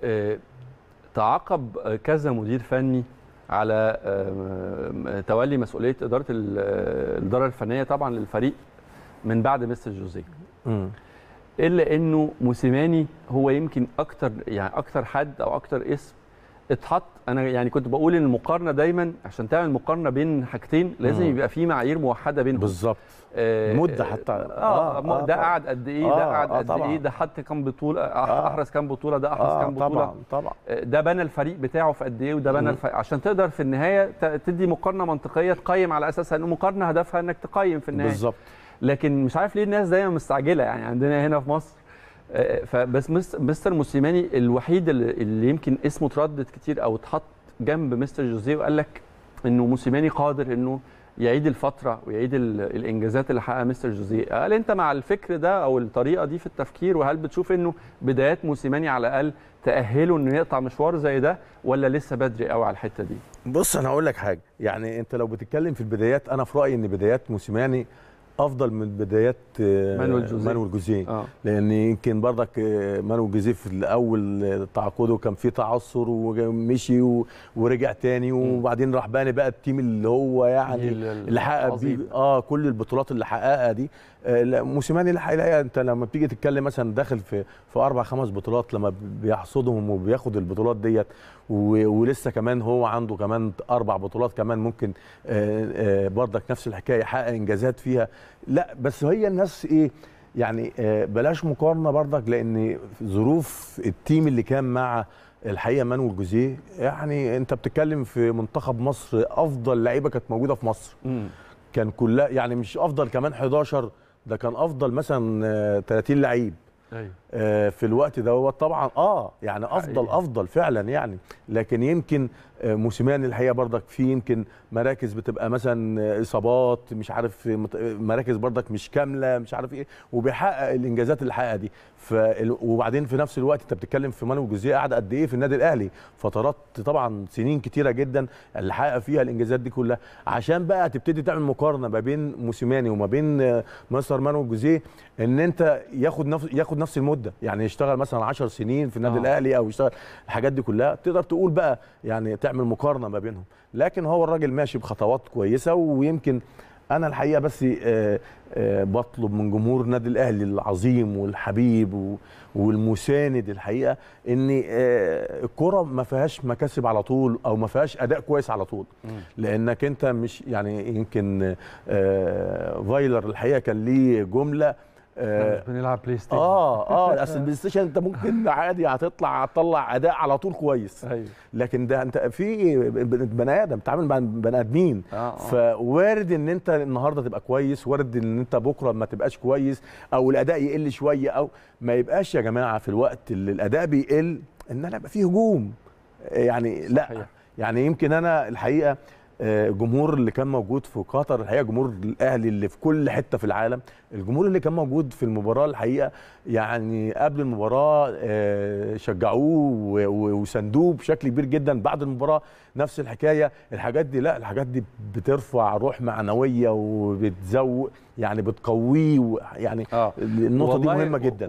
آه، تعاقب كذا مدير فني على آه، آه، تولي مسؤوليه اداره الاداره الفنيه طبعا للفريق من بعد مستر جوزيه الا انه موسيماني هو يمكن اكتر يعني اكتر حد او اكتر اسم اتحط انا يعني كنت بقول ان المقارنه دايما عشان تعمل مقارنه بين حاجتين لازم يبقى في معايير موحده بينهم بالظبط آه مده آه، حتى اه, آه, آه, آه، ده قعد قد ايه ده آه، قعد قد ايه ده حط كام بطوله احرز كام بطوله ده احرز كام بطوله طبعا طبعا ده بنى الفريق بتاعه في قد ايه وده بنى الفريق عشان تقدر في النهايه تدي مقارنه منطقيه تقيم على اساسها ان مقارنه هدفها انك تقيم في النهايه بالظبط لكن مش عارف ليه الناس دايما مستعجله يعني عندنا هنا في مصر آه، آه، فبس مستر موسيماني الوحيد اللي يمكن اسمه اتردد كتير او اتحط جنب مستر جوزيه وقال لك انه موسيماني قادر انه يعيد الفتره ويعيد الانجازات اللي حققها مستر جوزيه هل انت مع الفكر ده او الطريقه دي في التفكير وهل بتشوف انه بدايات موسيماني على الاقل تاهله انه يقطع مشوار زي ده ولا لسه بدري قوي على الحته دي بص انا هقول لك حاجه يعني انت لو بتتكلم في البدايات انا في رايي ان بدايات موسيماني افضل من بدايات آه، مانويل جوزيه مانويل جوزيه آه. لان يمكن برضك آه، مانويل جوزيه في الاول آه، تعاقده كان في تعثر ومشي ورجع تاني وبعدين راح باني بقى التيم اللي هو يعني اللي حقق بيه اه كل البطولات اللي حققها دي موسيماني الحقيقه انت لما بتيجي تتكلم مثلا داخل في في اربع خمس بطولات لما بيحصدهم وبياخد البطولات ديت ولسه كمان هو عنده كمان اربع بطولات كمان ممكن برضك نفس الحكايه يحقق انجازات فيها لا بس هي الناس ايه يعني آه، بلاش مقارنه برضك لان ظروف التيم اللي كان مع الحقيقه مانويل جوزيه يعني انت بتتكلم في منتخب مصر افضل لعيبه كانت موجوده في مصر م. كان كلها يعني مش افضل كمان 11 ده كان افضل مثلا 30 آه، لعيب أيوة. آه، في الوقت دوت طبعا اه يعني افضل حقيقة. افضل فعلا يعني لكن يمكن آه، موسيماني الحقيقه بردك في يمكن مراكز بتبقى مثلا اصابات مش عارف مراكز بردك مش كامله مش عارف ايه وبيحقق الانجازات اللي حققها دي ف وبعدين في نفس الوقت انت بتتكلم في مانو جوزيه قاعد قد ايه في النادي الاهلي فترات طبعا سنين كتيره جدا اللي حقق فيها الانجازات دي كلها عشان بقى تبتدي تعمل مقارنه ما بين موسيماني وما بين آه، مستر مانو جوزيه ان انت ياخد نفس ياخد نفس المده يعني يشتغل مثلا 10 سنين في النادي آه. الاهلي او يشتغل الحاجات دي كلها تقدر تقول بقى يعني تعمل مقارنه ما بينهم لكن هو الراجل ماشي بخطوات كويسه ويمكن انا الحقيقه بس آه، آه، بطلب من جمهور النادي الاهلي العظيم والحبيب والمساند الحقيقه ان آه، الكره ما فيهاش مكاسب على طول او ما فيهاش اداء كويس على طول لانك انت مش يعني يمكن فايلر الحقيقه كان ليه جمله آه بنلعب بلاي ستيشن اه اه اصل البلاي ستيشن انت ممكن عادي هتطلع هتطلع اداء على طول كويس أيوه. لكن ده انت في بني ادم بتتعامل مع بني ادمين آه آه. فوارد ان انت النهارده تبقى كويس وارد ان انت بكره ما تبقاش كويس او الاداء يقل شويه او ما يبقاش يا جماعه في الوقت اللي الاداء بيقل ان انا يبقى فيه هجوم يعني لا يعني يمكن انا الحقيقه الجمهور آه، اللي كان موجود في قطر الحقيقه جمهور الاهلي اللي في كل حته في العالم الجمهور اللي كان موجود في المباراه الحقيقه يعني قبل المباراه آه، شجعوه وساندوه بشكل كبير جدا بعد المباراه نفس الحكايه الحاجات دي لا الحاجات دي بترفع روح معنويه وبتزوق يعني بتقويه يعني آه. النقطه دي مهمه جدا